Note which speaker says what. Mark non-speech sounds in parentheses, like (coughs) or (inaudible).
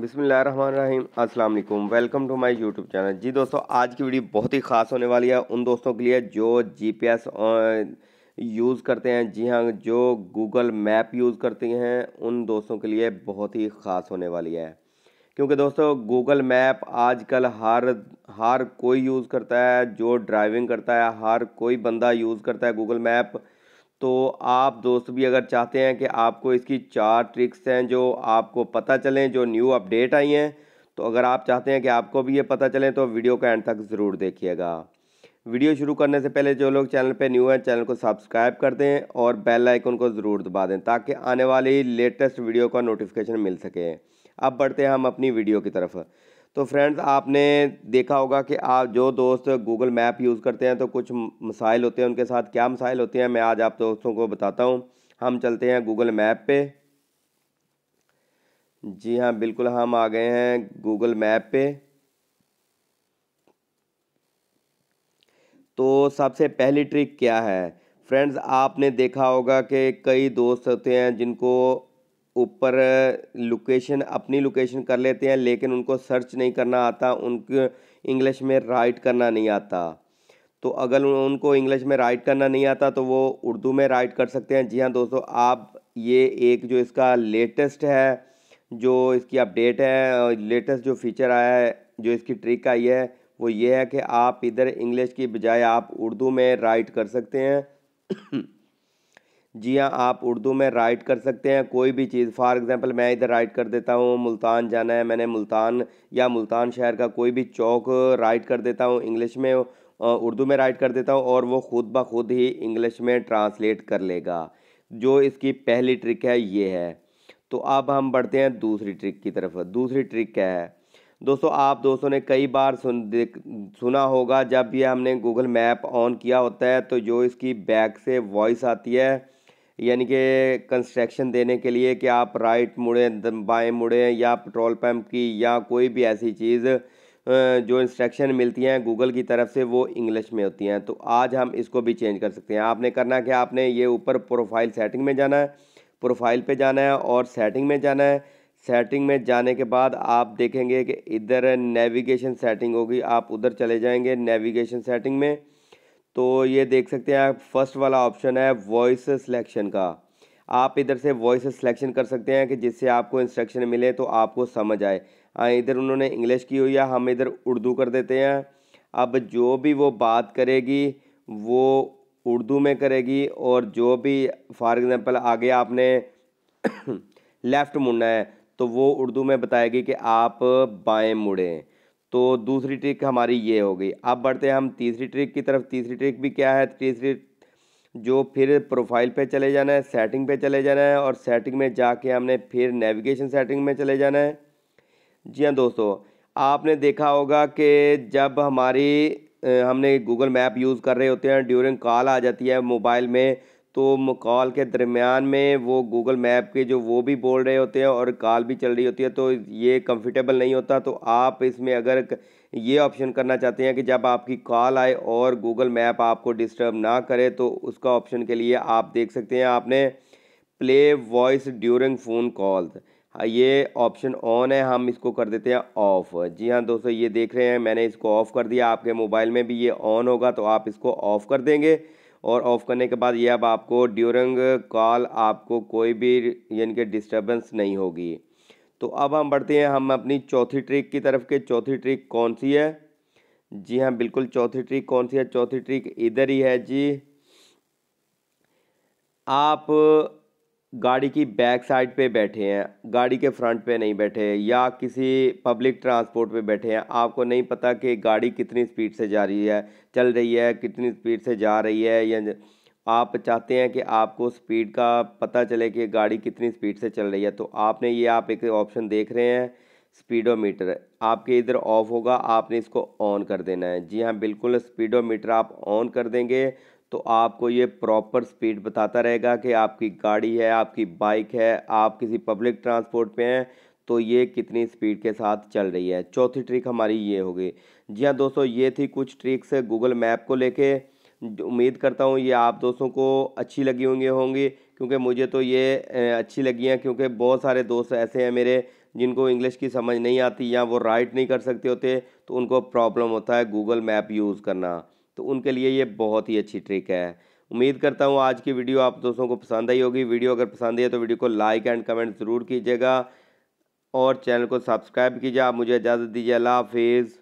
Speaker 1: बिसमीम असलम welcome to my YouTube channel जी दोस्तों आज की वीडियो बहुत ही ख़ास होने वाली है उन दोस्तों के लिए जो जीपीएस यूज़ करते हैं जी हाँ जो गूगल मैप यूज़ करते हैं उन दोस्तों के लिए बहुत ही ख़ास होने वाली है क्योंकि दोस्तों गूगल मैप आजकल हर हर कोई यूज़ करता है जो ड्राइविंग करता है हर कोई बंदा यूज़ करता है गूगल मैप तो आप दोस्त भी अगर चाहते हैं कि आपको इसकी चार ट्रिक्स हैं जो आपको पता चलें जो न्यू अपडेट आई हैं तो अगर आप चाहते हैं कि आपको भी ये पता चलें तो वीडियो का एंड तक ज़रूर देखिएगा वीडियो शुरू करने से पहले जो लोग चैनल पे न्यू हैं चैनल को सब्सक्राइब कर दें और बेल आइकन को ज़रूर दबा दें ताकि आने वाली लेटेस्ट वीडियो का नोटिफिकेशन मिल सके अब बढ़ते हैं हम अपनी वीडियो की तरफ तो फ्रेंड्स आपने देखा होगा कि आप जो दोस्त गूगल मैप यूज़ करते हैं तो कुछ मसाइल होते हैं उनके साथ क्या मसाइल होते हैं मैं आज आप दोस्तों को बताता हूँ हम चलते हैं गूगल मैप पे जी हाँ बिल्कुल हम आ गए हैं गूगल मैप पे तो सबसे पहली ट्रिक क्या है फ्रेंड्स आपने देखा होगा कि कई दोस्त होते हैं जिनको ऊपर लोकेशन अपनी लोकेशन कर लेते हैं लेकिन उनको सर्च नहीं करना आता उनको इंग्लिश में राइट करना नहीं आता तो अगर उनको इंग्लिश में राइट करना नहीं आता तो वो उर्दू में राइट कर सकते हैं जी हाँ दोस्तों आप ये एक जो इसका लेटेस्ट है जो इसकी अपडेट है लेटेस्ट जो फीचर आया है जो इसकी ट्रिक आई है वो ये है कि आप इधर इंग्लिश की बजाय आप उर्दू में राइट कर सकते हैं जी हाँ आप उर्दू में राइट कर सकते हैं कोई भी चीज़ फॉर एग्ज़ाम्पल मैं इधर राइट कर देता हूँ मुल्तान जाना है मैंने मुल्तान या मुल्तान शहर का कोई भी चौक राइट कर देता हूँ इंग्लिश में उर्दू में राइट कर देता हूँ और वो खुद ब खुद ही इंग्लिश में ट्रांसलेट कर लेगा जो इसकी पहली ट्रिक है ये है तो अब हम बढ़ते हैं दूसरी ट्रिक की तरफ दूसरी ट्रिक क्या है दोस्तों आप दोस्तों ने कई बार सुन देख सुना होगा जब ये हमने गूगल मैप ऑन किया होता है तो जो इसकी बैक से वॉइस आती है यानी कि कंस्ट्रक्शन देने के लिए कि आप राइट मुड़े बाएं मुड़े या पेट्रोल पंप की या कोई भी ऐसी चीज़ जो इंस्ट्रक्शन मिलती हैं गूगल की तरफ से वो इंग्लिश में होती हैं तो आज हम इसको भी चेंज कर सकते हैं आपने करना कि आपने ये ऊपर प्रोफाइल सेटिंग में जाना है प्रोफाइल पे जाना है और सेटिंग में जाना है सेटिंग में जाने के बाद आप देखेंगे कि इधर नेविगेशन सेटिंग होगी आप उधर चले जाएंगे नेविगेशन सेटिंग में तो ये देख सकते हैं फर्स्ट वाला ऑप्शन है वॉइस सिलेक्शन का आप इधर से वॉइस सिलेक्शन कर सकते हैं कि जिससे आपको इंस्ट्रक्शन मिले तो आपको समझ आए हाँ, इधर उन्होंने इंग्लिश की हुई है हम इधर उर्दू कर देते हैं अब जो भी वो बात करेगी वो उर्दू में करेगी और जो भी फॉर एग्ज़ाम्पल आगे आपने (coughs) लेफ़्ट मुड़ना है तो वो उर्दू में बताएगी कि आप बाएँ मुड़ें तो दूसरी ट्रिक हमारी ये हो गई अब बढ़ते हैं हम तीसरी ट्रिक की तरफ तीसरी ट्रिक भी क्या है तीसरी जो फिर प्रोफाइल पे चले जाना है सेटिंग पे चले जाना है और सेटिंग में जाके हमने फिर नेविगेशन सेटिंग में चले जाना है जी हाँ दोस्तों आपने देखा होगा कि जब हमारी हमने गूगल मैप यूज़ कर रहे होते हैं ड्यूरिंग कॉल आ जाती है मोबाइल में तो कॉल के दरमियान में वो गूगल मैप के जो वो भी बोल रहे होते हैं और कॉल भी चल रही होती है तो ये कंफर्टेबल नहीं होता तो आप इसमें अगर ये ऑप्शन करना चाहते हैं कि जब आपकी कॉल आए और गूगल मैप आपको डिस्टर्ब ना करे तो उसका ऑप्शन के लिए आप देख सकते हैं आपने play voice during phone calls ये ऑप्शन ऑन है हम इसको कर देते हैं ऑफ़ जी हाँ दोस्तों ये देख रहे हैं मैंने इसको ऑफ़ कर दिया आपके मोबाइल में भी ये ऑन होगा तो आप इसको ऑफ़ कर देंगे और ऑफ़ करने के बाद यह अब आपको ड्यूरिंग कॉल आपको कोई भी यानी कि डिस्टर्बेंस नहीं होगी तो अब हम बढ़ते हैं हम अपनी चौथी ट्रिक की तरफ के चौथी ट्रिक कौन सी है जी हाँ बिल्कुल चौथी ट्रिक कौन सी है चौथी ट्रिक इधर ही है जी आप गाड़ी की बैक साइड पे बैठे हैं गाड़ी के फ्रंट पे नहीं बैठे हैं या किसी पब्लिक ट्रांसपोर्ट पे बैठे हैं आपको नहीं पता कि गाड़ी कितनी स्पीड से जा रही है चल रही है कितनी स्पीड से जा रही है या आप चाहते हैं कि आपको स्पीड का पता चले कि गाड़ी कितनी स्पीड से चल रही है तो आपने ये आप एक ऑप्शन देख रहे हैं स्पीडोमीटर आपके इधर ऑफ होगा आपने इसको ऑन कर देना है जी हाँ बिल्कुल स्पीडोमीटर आप ऑन कर देंगे तो आपको ये प्रॉपर स्पीड बताता रहेगा कि आपकी गाड़ी है आपकी बाइक है आप किसी पब्लिक ट्रांसपोर्ट पे हैं तो ये कितनी स्पीड के साथ चल रही है चौथी ट्रिक हमारी ये होगी जी हाँ दोस्तों ये थी कुछ ट्रिक्स गूगल मैप को लेके उम्मीद करता हूँ ये आप दोस्तों को अच्छी लगी होंगी होंगी क्योंकि मुझे तो ये अच्छी लगी हैं क्योंकि बहुत सारे दोस्त ऐसे हैं मेरे जिनको इंग्लिश की समझ नहीं आती या वो राइट नहीं कर सकते होते तो उनको प्रॉब्लम होता है गूगल मैप यूज़ करना तो उनके लिए ये बहुत ही अच्छी ट्रिक है उम्मीद करता हूँ आज की वीडियो आप दोस्तों को पसंद आई होगी वीडियो अगर पसंद आई है तो वीडियो को लाइक एंड कमेंट ज़रूर कीजिएगा और चैनल को सब्सक्राइब कीजिए आप मुझे इजाज़त दीजिए अल्लाह हाफिज़